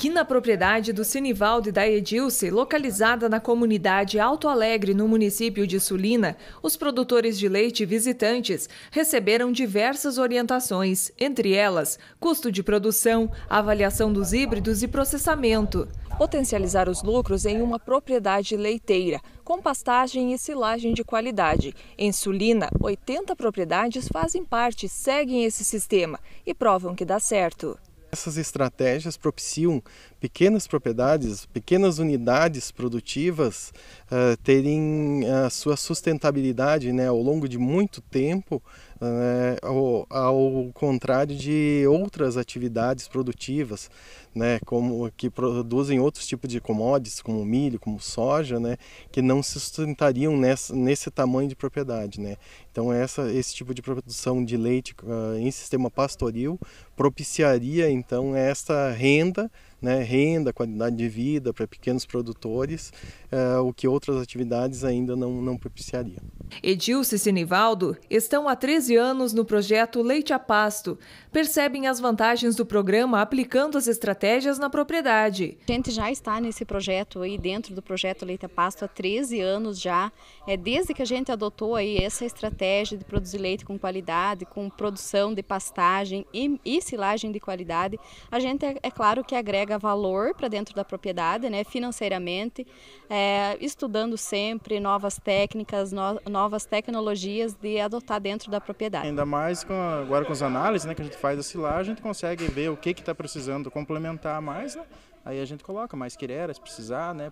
Aqui na propriedade do Sinivaldo e da Edilce, localizada na comunidade Alto Alegre, no município de Sulina, os produtores de leite visitantes receberam diversas orientações, entre elas custo de produção, avaliação dos híbridos e processamento. Potencializar os lucros em uma propriedade leiteira, com pastagem e silagem de qualidade. Em Sulina, 80 propriedades fazem parte, seguem esse sistema e provam que dá certo. Essas estratégias propiciam pequenas propriedades, pequenas unidades produtivas uh, terem a eh, sua sustentabilidade né, ao longo de muito tempo né, ao, ao, contrário de outras atividades produtivas, né, como que produzem outros tipos de commodities, como milho, como soja, né, que não se sustentariam nessa, nesse tamanho de propriedade. Né. Então essa, esse tipo de produção de leite uh, em sistema pastoril propiciaria então essa renda né, renda, qualidade de vida para pequenos produtores, é, o que outras atividades ainda não, não propiciariam. Edilce e Sinivaldo estão há 13 anos no projeto Leite a Pasto. Percebem as vantagens do programa aplicando as estratégias na propriedade. A gente já está nesse projeto aí, dentro do projeto Leite a Pasto, há 13 anos já. É desde que a gente adotou aí essa estratégia de produzir leite com qualidade, com produção de pastagem e, e silagem de qualidade, a gente, é, é claro, que agrega valor para dentro da propriedade, né, financeiramente, é, estudando sempre novas técnicas, novas novas tecnologias de adotar dentro da propriedade. Ainda mais com, agora com as análises né, que a gente faz da silagem, a gente consegue ver o que está precisando complementar mais, né? aí a gente coloca mais quereras, se precisar, né?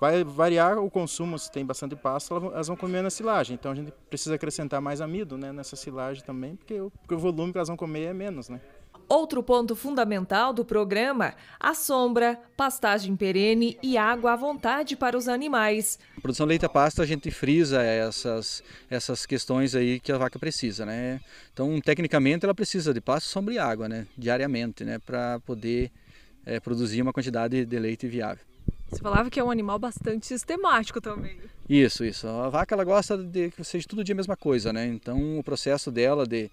Vai variar o consumo, se tem bastante pasto, elas vão comer na silagem. Então a gente precisa acrescentar mais amido né, nessa silagem também, porque o, porque o volume que elas vão comer é menos, né? Outro ponto fundamental do programa: a sombra, pastagem perene e água à vontade para os animais. A produção leite pasta, a gente frisa essas, essas questões aí que a vaca precisa, né? Então, tecnicamente, ela precisa de pasto, sombra e água, né? Diariamente, né? Para poder é, produzir uma quantidade de leite viável. Você falava que é um animal bastante sistemático também. Isso, isso. A vaca ela gosta de que seja todo dia a mesma coisa, né? Então o processo dela de,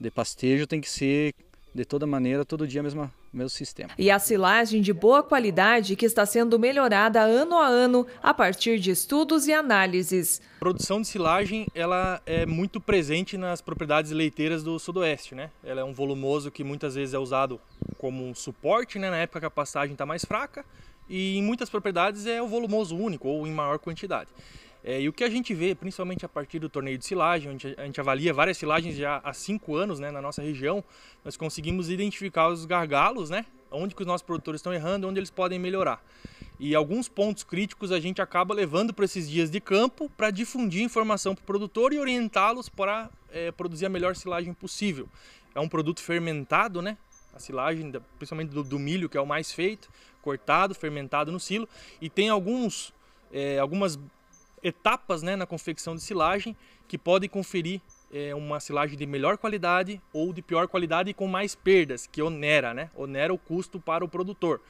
de pastejo tem que ser de toda maneira, todo dia mesmo, mesmo sistema. E a silagem de boa qualidade que está sendo melhorada ano a ano a partir de estudos e análises. A produção de silagem ela é muito presente nas propriedades leiteiras do sudoeste. Né? Ela é um volumoso que muitas vezes é usado como um suporte né? na época que a pastagem está mais fraca e em muitas propriedades é o volumoso único ou em maior quantidade. É, e o que a gente vê, principalmente a partir do torneio de silagem, onde a gente avalia várias silagens já há cinco anos né, na nossa região, nós conseguimos identificar os gargalos, né, onde que os nossos produtores estão errando, onde eles podem melhorar. E alguns pontos críticos a gente acaba levando para esses dias de campo para difundir informação para o produtor e orientá-los para é, produzir a melhor silagem possível. É um produto fermentado, né? a silagem, principalmente do, do, milho, que é o mais feito, cortado, fermentado no silo, e tem alguns, é, algumas etapas né, na confecção de silagem que podem conferir é, uma silagem de melhor qualidade ou de pior qualidade com mais perdas, que onera, né? onera o custo para o produtor.